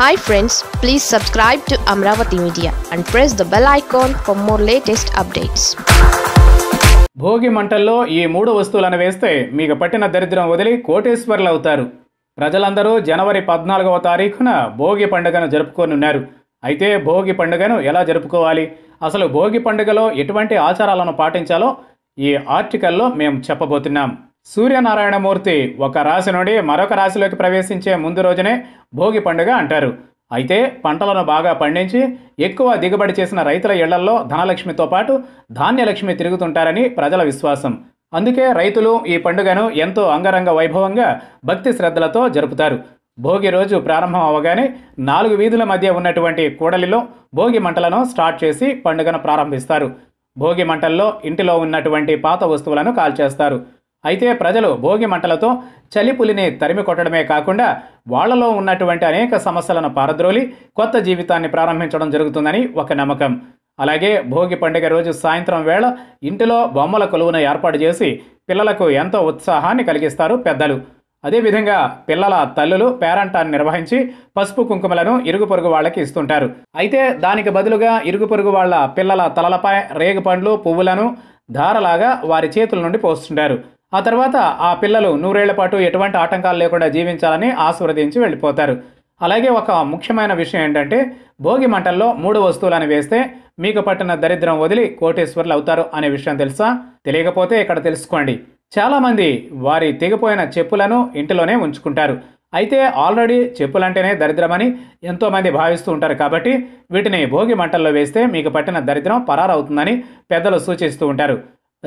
hi friends please subscribe to Amaravati media and press the bell icon for more latest updates Bhogi మంటల్లో ఈ మూడు వస్తువులను వేస్తే మీకు పట్టిన దరిద్రం వదిలి కోటేశ్వర్లు అవుతారు ప్రజలందరూ జనవరి పద్నాలుగవ తారీఖున భోగి పండుగను జరుపుకోనున్నారు అయితే భోగి పండుగను ఎలా జరుపుకోవాలి అసలు భోగి పండుగలో ఎటువంటి ఆచారాలను పాటించాలో ఈ ఆర్టికల్లో మేము చెప్పబోతున్నాం సూర్యనారాయణమూర్తి ఒక రాశి నుండి మరొక రాశిలోకి ప్రవేశించే ముందు రోజునే భోగి పండుగ అంటారు అయితే పంటలను బాగా పండించి ఎక్కువ దిగుబడి చేసిన రైతుల ఇళ్లల్లో ధనలక్ష్మితో పాటు ధాన్యలక్ష్మి తిరుగుతుంటారని ప్రజల విశ్వాసం అందుకే రైతులు ఈ పండుగను ఎంతో అంగరంగ వైభవంగా భక్తి శ్రద్ధలతో జరుపుతారు భోగి రోజు ప్రారంభం అవగానే నాలుగు వీధుల మధ్య ఉన్నటువంటి కూడలిలో భోగి మంటలను స్టార్ట్ చేసి పండుగను ప్రారంభిస్తారు భోగి మంటల్లో ఇంటిలో ఉన్నటువంటి పాత వస్తువులను కాల్చేస్తారు అయితే ప్రజలు భోగి మంటలతో చలిపులిని తరిమి కొట్టడమే కాకుండా వాళ్లలో ఉన్నటువంటి అనేక సమస్యలను పారద్రోలి కొత్త జీవితాన్ని ప్రారంభించడం జరుగుతుందని ఒక నమ్మకం అలాగే భోగి పండుగ రోజు సాయంత్రం వేళ ఇంటిలో బొమ్మల కొలువును ఏర్పాటు చేసి పిల్లలకు ఎంతో ఉత్సాహాన్ని కలిగిస్తారు పెద్దలు అదేవిధంగా పిల్లల తల్లులు పేరంటాన్ని నిర్వహించి పసుపు కుంకుమలను ఇరుగు పొరుగు వాళ్ళకి ఇస్తుంటారు అయితే దానికి బదులుగా ఇరుగు పొరుగు వాళ్ళ పిల్లల తలలపై రేగు పండ్లు పువ్వులను ధారలాగా వారి చేతుల నుండి పోస్తుంటారు ఆ తర్వాత ఆ పిల్లలు నూరేళ్ల పాటు ఎటువంటి ఆటంకాలు లేకుండా జీవించాలని ఆస్వాదించి వెళ్ళిపోతారు అలాగే ఒక ముఖ్యమైన విషయం ఏంటంటే భోగి మంటల్లో మూడు వస్తువులను వేస్తే మీకు పట్టిన దరిద్రం వదిలి కోటేశ్వర్లు అవుతారు అనే విషయం తెలుసా తెలియకపోతే ఇక్కడ తెలుసుకోండి చాలామంది వారి తెగిపోయిన చెప్పులను ఇంటిలోనే ఉంచుకుంటారు అయితే ఆల్రెడీ చెప్పులంటేనే దరిద్రమని ఎంతోమంది భావిస్తూ ఉంటారు కాబట్టి వీటిని భోగి మంటల్లో వేస్తే మీకు పట్టిన దరిద్రం పరారవుతుందని పెద్దలు సూచిస్తూ ఉంటారు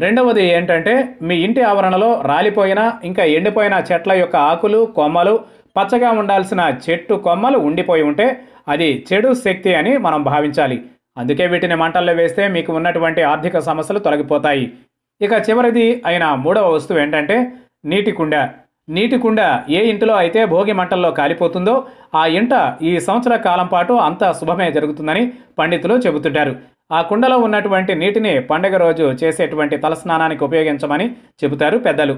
రెండవది ఏంటంటే మీ ఇంటి ఆవరణలో రాలిపోయిన ఇంకా ఎండిపోయిన చెట్ల యొక్క ఆకులు కొమ్మలు పచ్చగా ఉండాల్సిన చెట్టు కొమ్మలు ఉండిపోయి ఉంటే అది చెడు శక్తి అని మనం భావించాలి అందుకే వీటిని మంటల్లో వేస్తే మీకు ఉన్నటువంటి ఆర్థిక సమస్యలు తొలగిపోతాయి ఇక చివరిది అయిన మూడవ వస్తువు ఏంటంటే నీటి కుండ నీటి కుండ ఏ ఇంటిలో అయితే భోగి మంటల్లో కాలిపోతుందో ఆ ఇంట ఈ సంవత్సర కాలం పాటు అంత శుభమే జరుగుతుందని పండితులు చెబుతుంటారు ఆ కుండలో ఉన్నటువంటి నీటిని పండగ రోజు చేసేటువంటి తలస్నానానికి ఉపయోగించమని చెబుతారు పెద్దలు